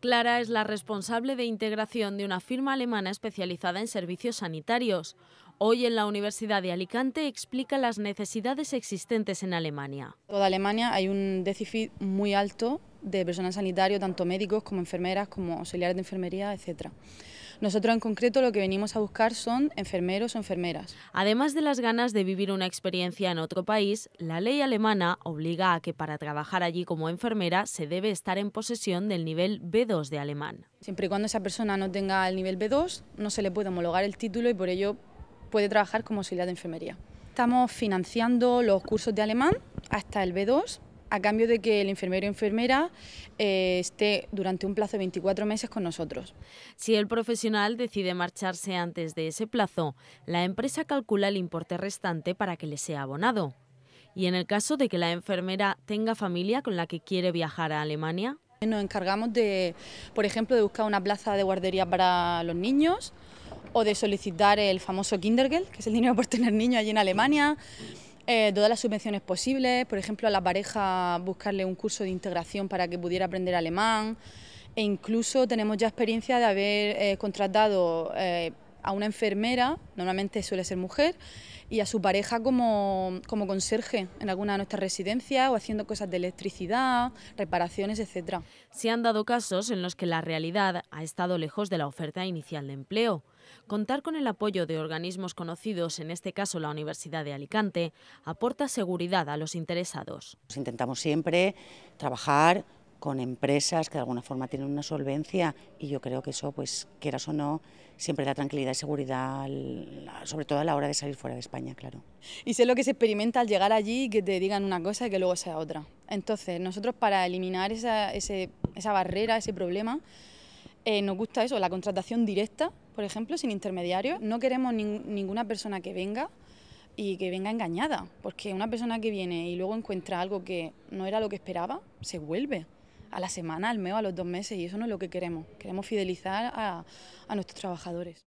Clara es la responsable de integración de una firma alemana especializada en servicios sanitarios. Hoy en la Universidad de Alicante explica las necesidades existentes en Alemania. toda Alemania hay un déficit muy alto de personal sanitario, tanto médicos como enfermeras, como auxiliares de enfermería, etcétera. Nosotros en concreto lo que venimos a buscar son enfermeros o enfermeras. Además de las ganas de vivir una experiencia en otro país, la ley alemana obliga a que para trabajar allí como enfermera se debe estar en posesión del nivel B2 de alemán. Siempre y cuando esa persona no tenga el nivel B2, no se le puede homologar el título y por ello puede trabajar como auxiliar de enfermería. Estamos financiando los cursos de alemán hasta el B2 a cambio de que el enfermero o enfermera eh, esté durante un plazo de 24 meses con nosotros. Si el profesional decide marcharse antes de ese plazo, la empresa calcula el importe restante para que le sea abonado. Y en el caso de que la enfermera tenga familia con la que quiere viajar a Alemania. Nos encargamos de, por ejemplo, de buscar una plaza de guardería para los niños o de solicitar el famoso Kindergeld, que es el dinero por tener niños allí en Alemania, eh, todas las subvenciones posibles, por ejemplo a la pareja buscarle un curso de integración para que pudiera aprender alemán e incluso tenemos ya experiencia de haber eh, contratado eh, a una enfermera, normalmente suele ser mujer, y a su pareja como, conserje en alguna de nuestras residencias o haciendo cosas de electricidad, reparaciones, etc. Se han dado casos en los que la realidad ha estado lejos de la oferta inicial de empleo. Contar con el apoyo de organismos conocidos, en este caso la Universidad de Alicante, aporta seguridad a los interesados. Intentamos siempre trabajar con empresas que de alguna forma tienen una solvencia y yo creo que eso, pues quieras o no, siempre da tranquilidad y seguridad, sobre todo a la hora de salir fuera de España, claro. Y sé lo que se experimenta al llegar allí y que te digan una cosa y que luego sea otra. Entonces, nosotros para eliminar esa, esa barrera, ese problema, eh, nos gusta eso, la contratación directa, por ejemplo, sin intermediarios. No queremos ninguna persona que venga y que venga engañada, porque una persona que viene y luego encuentra algo que no era lo que esperaba, se vuelve a la semana, al mes a los dos meses y eso no es lo que queremos. Queremos fidelizar a, a nuestros trabajadores.